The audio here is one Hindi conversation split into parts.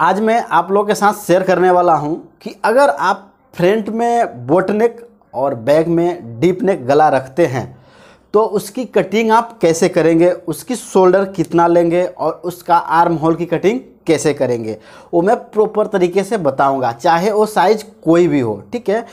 आज मैं आप लोगों के साथ शेयर करने वाला हूं कि अगर आप फ्रंट में बोटनेक और बैग में डीप नेक गला रखते हैं तो उसकी कटिंग आप कैसे करेंगे उसकी शोल्डर कितना लेंगे और उसका आर्म होल की कटिंग कैसे करेंगे वो मैं प्रॉपर तरीके से बताऊंगा चाहे वो साइज़ कोई भी हो ठीक है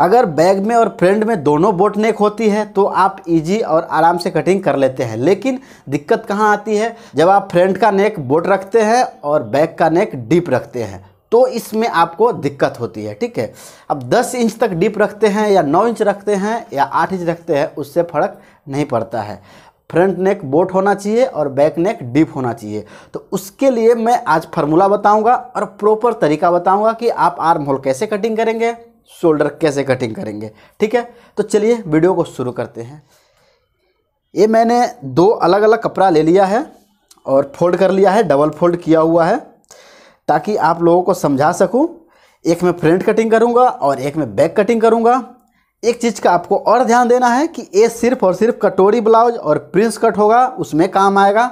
अगर बैग में और फ्रेंड में दोनों बोट नेक होती है तो आप इजी और आराम से कटिंग कर लेते हैं लेकिन दिक्कत कहाँ आती है जब आप फ्रंट का नेक बोट रखते हैं और बैक का नेक डीप रखते हैं तो इसमें आपको दिक्कत होती है ठीक है अब 10 इंच तक डीप रखते हैं या 9 इंच रखते हैं या 8 इंच रखते हैं उससे फ़र्क नहीं पड़ता है फ्रंट नेक बोट होना चाहिए और बैक नेक डीप होना चाहिए तो उसके लिए मैं आज फार्मूला बताऊंगा और प्रॉपर तरीका बताऊंगा कि आप आर्म होल कैसे कटिंग करेंगे शोल्डर कैसे कटिंग करेंगे ठीक है तो चलिए वीडियो को शुरू करते हैं ये मैंने दो अलग अलग कपड़ा ले लिया है और फोल्ड कर लिया है डबल फोल्ड किया हुआ है ताकि आप लोगों को समझा सकूं एक में फ्रंट कटिंग करूंगा और एक में बैक कटिंग करूंगा एक चीज़ का आपको और ध्यान देना है कि ये सिर्फ और सिर्फ कटोरी ब्लाउज और प्रिंस कट होगा उसमें काम आएगा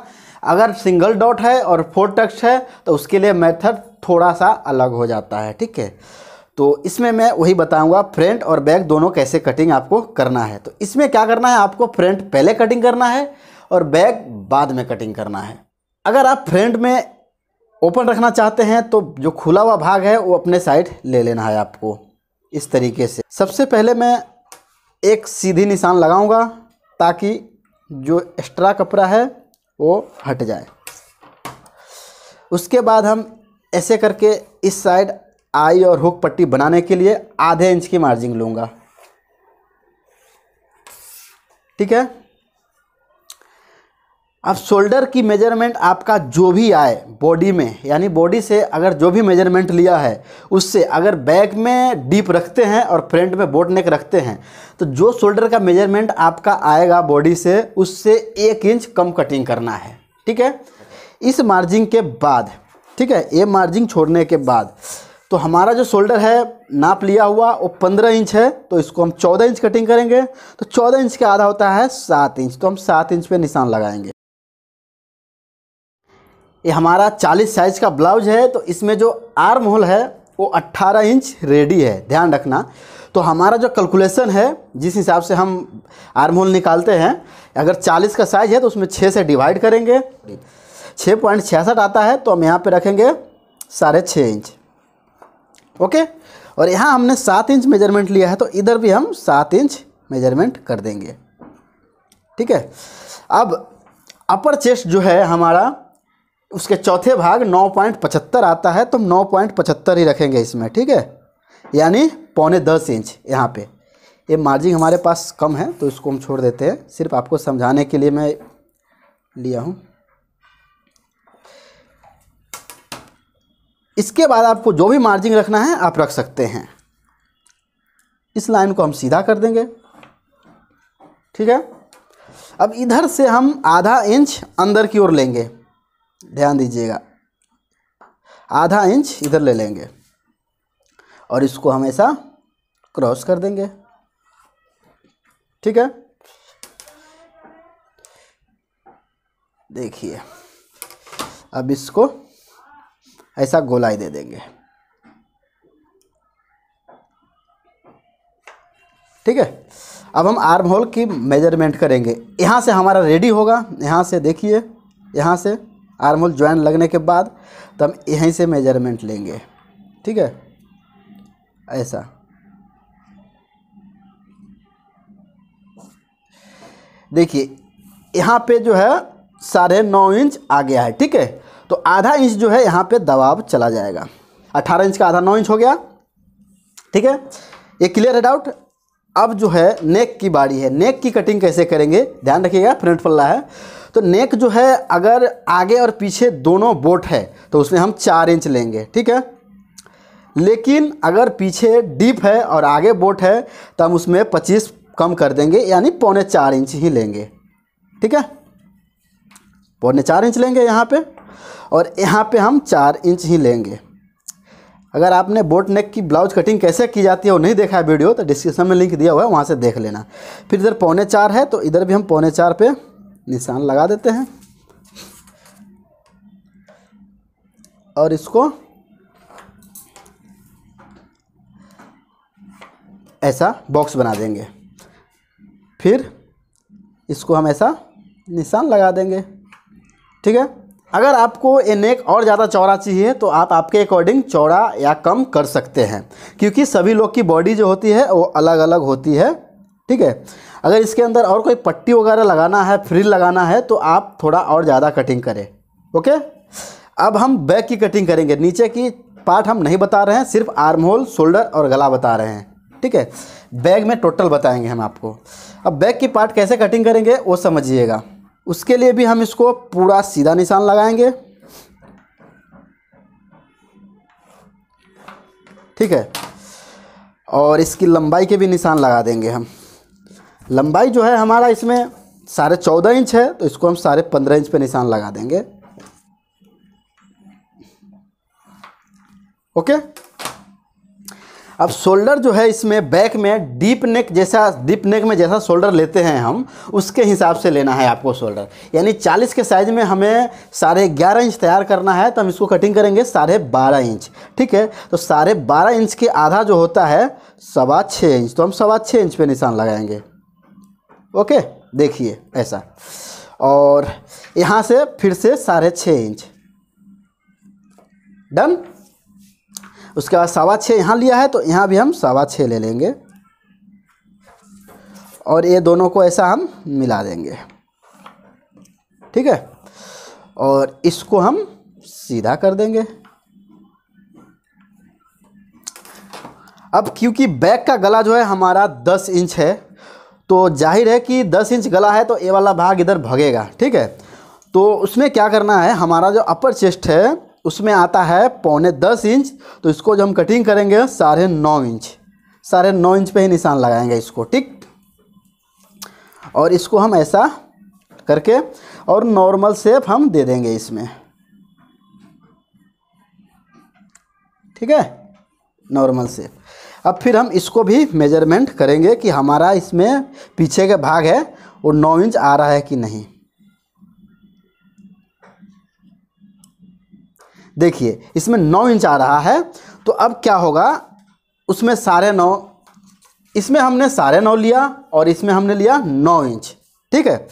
अगर सिंगल डॉट है और फोर टक्स है तो उसके लिए मेथड थोड़ा सा अलग हो जाता है ठीक है तो इसमें मैं वही बताऊंगा फ्रंट और बैक दोनों कैसे कटिंग आपको करना है तो इसमें क्या करना है आपको फ्रंट पहले कटिंग करना है और बैक बाद में कटिंग करना है अगर आप फ्रंट में ओपन रखना चाहते हैं तो जो खुला हुआ भाग है वो अपने साइड ले लेना है आपको इस तरीके से सबसे पहले मैं एक सीधी निशान लगाऊँगा ताकि जो एक्स्ट्रा कपड़ा है वो हट जाए उसके बाद हम ऐसे करके इस साइड आई और हुक पट्टी बनाने के लिए आधे इंच की मार्जिंग लूँगा ठीक है अब शोल्डर की मेजरमेंट आपका जो भी आए बॉडी में यानी बॉडी से अगर जो भी मेजरमेंट लिया है उससे अगर बैक में डीप रखते हैं और फ्रंट में बोट नेक रखते हैं तो जो शोल्डर का मेजरमेंट आपका आएगा बॉडी से उससे एक इंच कम कटिंग करना है ठीक है इस मार्जिंग के बाद ठीक है ये मार्जिंग छोड़ने के बाद तो हमारा जो शोल्डर है नाप लिया हुआ वो पंद्रह इंच है तो इसको हम चौदह इंच कटिंग करेंगे तो चौदह इंच का आधा होता है सात इंच तो हम सात इंच पे निशान लगाएंगे ये हमारा चालीस साइज का ब्लाउज है तो इसमें जो आर्म होल है वो 18 इंच रेडी है ध्यान रखना तो हमारा जो कैलकुलेशन है जिस हिसाब से हम आर्म होल निकालते हैं अगर चालीस का साइज है तो उसमें छः से डिवाइड करेंगे छः पॉइंट छियासठ आता है तो हम यहाँ पर रखेंगे साढ़े छः इंच ओके और यहाँ हमने सात इंच मेजरमेंट लिया है तो इधर भी हम सात इंच मेजरमेंट कर देंगे ठीक है अब अपर चेस्ट जो है हमारा उसके चौथे भाग 9.75 आता है तो हम 9.75 ही रखेंगे इसमें ठीक है यानी पौने दस इंच यहाँ पे ये मार्जिन हमारे पास कम है तो इसको हम छोड़ देते हैं सिर्फ आपको समझाने के लिए मैं लिया हूँ इसके बाद आपको जो भी मार्जिन रखना है आप रख सकते हैं इस लाइन को हम सीधा कर देंगे ठीक है अब इधर से हम आधा इंच अंदर की ओर लेंगे ध्यान दीजिएगा आधा इंच इधर ले लेंगे और इसको हमेशा क्रॉस कर देंगे ठीक है देखिए अब इसको ऐसा गोलाई दे देंगे ठीक है अब हम आर्म होल की मेजरमेंट करेंगे यहाँ से हमारा रेडी होगा यहाँ से देखिए यहाँ से आर्म होल ज्वाइन लगने के बाद तो हम यहीं से मेजरमेंट लेंगे ठीक है ऐसा देखिए यहाँ पे जो है साढ़े नौ इंच आ गया है ठीक है तो आधा इंच जो है यहाँ पे दबाव चला जाएगा अट्ठारह इंच का आधा नौ इंच हो गया ठीक है ये क्लियर है डाउट अब जो है नेक की बारी है नेक की कटिंग कैसे करेंगे ध्यान रखिएगा फ्रंट पल्ला है तो नेक जो है अगर आगे और पीछे दोनों बोट है तो उसमें हम चार इंच लेंगे ठीक है लेकिन अगर पीछे डीप है और आगे बोट है तो हम उसमें पच्चीस कम कर देंगे यानी पौने चार इंच ही लेंगे ठीक है पौने चार इंच लेंगे यहाँ पे और यहाँ पे हम चार इंच ही लेंगे अगर आपने बोट नेक की ब्लाउज कटिंग कैसे की जाती है वो नहीं देखा है वीडियो तो डिस्क्रिप्शन में लिंक दिया हुआ है वहाँ से देख लेना फिर इधर पौने चार है तो इधर भी हम पौने चार पे निशान लगा देते हैं और इसको ऐसा बॉक्स बना देंगे फिर इसको हम ऐसा निशान लगा देंगे ठीक है अगर आपको ये नेक और ज़्यादा चौड़ा चाहिए तो आप आपके अकॉर्डिंग चौड़ा या कम कर सकते हैं क्योंकि सभी लोग की बॉडी जो होती है वो अलग अलग होती है ठीक है अगर इसके अंदर और कोई पट्टी वगैरह लगाना है फ्रिल लगाना है तो आप थोड़ा और ज़्यादा कटिंग करें ओके अब हम बैक की कटिंग करेंगे नीचे की पार्ट हम नहीं बता रहे हैं सिर्फ आर्म होल शोल्डर और गला बता रहे हैं ठीक है बैग में टोटल बताएंगे हम आपको अब बैग की पार्ट कैसे कटिंग करेंगे वो समझिएगा उसके लिए भी हम इसको पूरा सीधा निशान लगाएंगे ठीक है और इसकी लंबाई के भी निशान लगा देंगे हम लंबाई जो है हमारा इसमें साढ़े चौदह इंच है तो इसको हम साढ़े पंद्रह इंच पे निशान लगा देंगे ओके अब शोल्डर जो है इसमें बैक में डीप नेक जैसा डीप नेक में जैसा शोल्डर लेते हैं हम उसके हिसाब से लेना है आपको शोल्डर यानी 40 के साइज़ में हमें साढ़े ग्यारह इंच तैयार करना है तो हम इसको कटिंग करेंगे साढ़े बारह इंच ठीक है तो साढ़े बारह इंच के आधा जो होता है सवा छः इंच तो हम सवा छः इंच पर निशान लगाएंगे ओके देखिए ऐसा और यहाँ से फिर से साढ़े छः इंच डन उसके बाद सवा छः यहाँ लिया है तो यहाँ भी हम सवा छः ले लेंगे और ये दोनों को ऐसा हम मिला देंगे ठीक है और इसको हम सीधा कर देंगे अब क्योंकि बैक का गला जो है हमारा दस इंच है तो जाहिर है कि दस इंच गला है तो ये वाला भाग इधर भगेगा ठीक है तो उसमें क्या करना है हमारा जो अपर चेस्ट है उसमें आता है पौने दस इंच तो इसको जब हम कटिंग करेंगे साढ़े नौ इंच साढ़े नौ इंच पे ही निशान लगाएंगे इसको ठीक और इसको हम ऐसा करके और नॉर्मल सेप हम दे देंगे इसमें ठीक है नॉर्मल सेप अब फिर हम इसको भी मेजरमेंट करेंगे कि हमारा इसमें पीछे का भाग है वो नौ इंच आ रहा है कि नहीं देखिए इसमें नौ इंच आ रहा है तो अब क्या होगा उसमें साढ़े नौ इसमें हमने साढ़े नौ लिया और इसमें हमने लिया नौ इंच ठीक है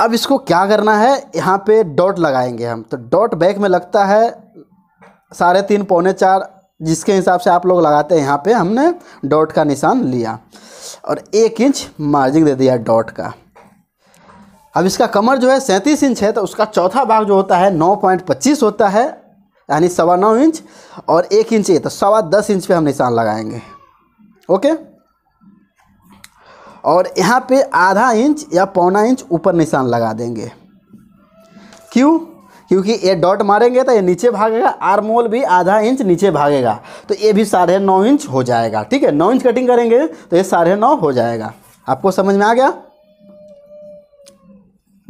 अब इसको क्या करना है यहाँ पे डॉट लगाएंगे हम तो डॉट बैक में लगता है साढ़े तीन पौने चार जिसके हिसाब से आप लोग लगाते हैं यहाँ पे हमने डॉट का निशान लिया और एक इंच मार्जिन दे दिया डॉट का अब इसका कमर जो है सैंतीस इंच है तो उसका चौथा भाग जो होता है नौ पॉइंट पच्चीस होता है यानी सवा नौ इंच और एक इंच ये तो सवा दस इंच पे हम निशान लगाएंगे ओके और यहाँ पे आधा इंच या पौना इंच ऊपर निशान लगा देंगे क्यों क्योंकि ये डॉट मारेंगे तो ये नीचे भागेगा आरमोल भी आधा इंच नीचे भागेगा तो ये भी साढ़े नौ इंच हो जाएगा ठीक है नौ इंच कटिंग करेंगे तो ये साढ़े नौ हो जाएगा आपको समझ में आ गया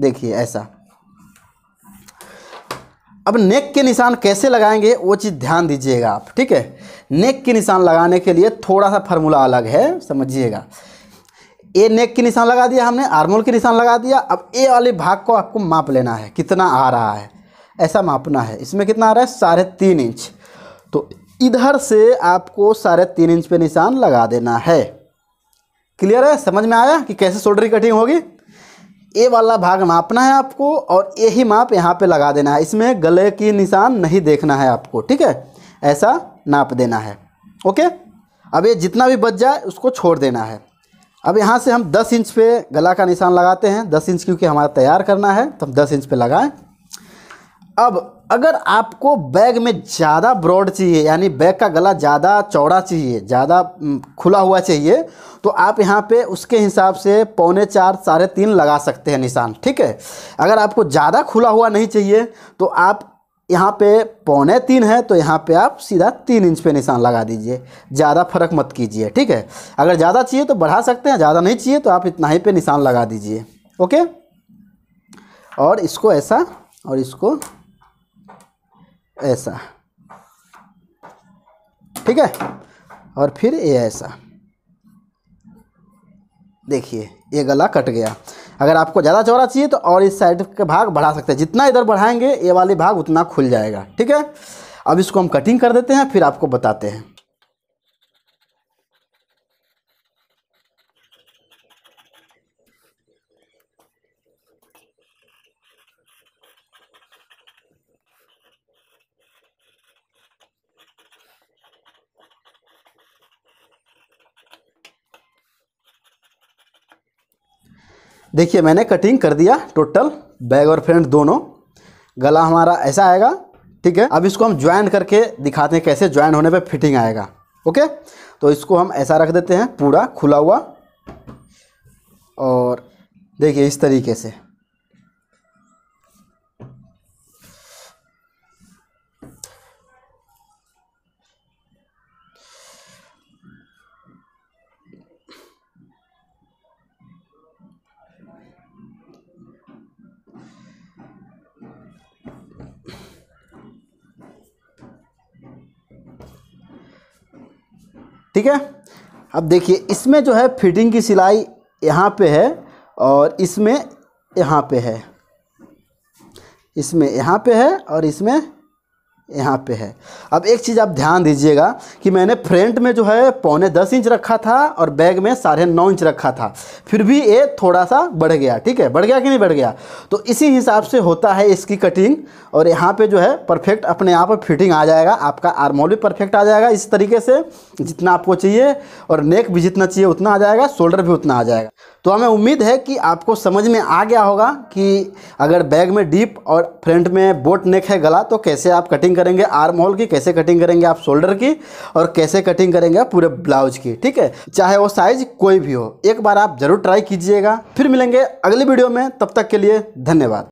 देखिए ऐसा अब नेक के निशान कैसे लगाएंगे वो चीज़ ध्यान दीजिएगा आप ठीक है नेक के निशान लगाने के लिए थोड़ा सा फार्मूला अलग है समझिएगा ए नेक के निशान लगा दिया हमने आर्मोल के निशान लगा दिया अब ए वाले भाग को आपको माप लेना है कितना आ रहा है ऐसा मापना है इसमें कितना आ रहा है साढ़े तीन इंच तो इधर से आपको साढ़े तीन इंच पे निशान लगा देना है क्लियर है समझ में आया कि कैसे की कटिंग होगी ये वाला भाग नापना है आपको और यही माप यहाँ पे लगा देना है इसमें गले की निशान नहीं देखना है आपको ठीक है ऐसा नाप देना है ओके अब ये जितना भी बच जाए उसको छोड़ देना है अब यहाँ से हम 10 इंच पे गला का निशान लगाते हैं 10 इंच क्योंकि हमारा तैयार करना है तो हम 10 इंच पे लगाएं अब अगर आपको बैग में ज़्यादा ब्रॉड चाहिए यानी बैग का गला ज़्यादा चौड़ा चाहिए ज़्यादा खुला हुआ चाहिए तो आप यहाँ पे उसके हिसाब से पौने चार साढ़े तीन लगा सकते हैं निशान ठीक है अगर आपको ज़्यादा खुला हुआ नहीं चाहिए तो आप यहाँ पे पौने तीन है तो यहाँ पे आप सीधा तीन इंच पे निशान लगा दीजिए ज़्यादा फर्क मत कीजिए ठीक है अगर ज़्यादा चाहिए तो बढ़ा सकते हैं ज़्यादा नहीं चाहिए तो आप इतना ही पे निशान लगा दीजिए ओके और इसको ऐसा और इसको ऐसा ठीक है और फिर ये ऐसा देखिए ये गला कट गया अगर आपको ज़्यादा चौड़ा चाहिए तो और इस साइड का भाग बढ़ा सकते हैं जितना इधर बढ़ाएंगे ये वाले भाग उतना खुल जाएगा ठीक है अब इसको हम कटिंग कर देते हैं फिर आपको बताते हैं देखिए मैंने कटिंग कर दिया टोटल बैग और फ्रंट दोनों गला हमारा ऐसा आएगा ठीक है अब इसको हम ज्वाइन करके दिखाते हैं कैसे ज्वाइन होने पे फिटिंग आएगा ओके तो इसको हम ऐसा रख देते हैं पूरा खुला हुआ और देखिए इस तरीके से ठीक है अब देखिए इसमें जो है फिटिंग की सिलाई यहाँ पे है और इसमें यहाँ पे है इसमें यहाँ पे है और इसमें यहाँ पे है अब एक चीज़ आप ध्यान दीजिएगा कि मैंने फ्रंट में जो है पौने दस इंच रखा था और बैग में साढ़े नौ इंच रखा था फिर भी ये थोड़ा सा बढ़ गया ठीक है बढ़ गया कि नहीं बढ़ गया तो इसी हिसाब से होता है इसकी कटिंग और यहाँ पे जो है परफेक्ट अपने आप पर फिटिंग आ जाएगा आपका आर्मोल भी परफेक्ट आ जाएगा इस तरीके से जितना आपको चाहिए और नेक भी जितना चाहिए उतना आ जाएगा शोल्डर भी उतना आ जाएगा तो हमें उम्मीद है कि आपको समझ में आ गया होगा कि अगर बैग में डीप और फ्रंट में बोट नेक है गला तो कैसे आप कटिंग कटिंग करेंगे आर्म होल की कैसे कटिंग करेंगे आप शोल्डर की और कैसे कटिंग करेंगे आप पूरे ब्लाउज की ठीक है चाहे वो साइज कोई भी हो एक बार आप जरूर ट्राई कीजिएगा फिर मिलेंगे अगली वीडियो में तब तक के लिए धन्यवाद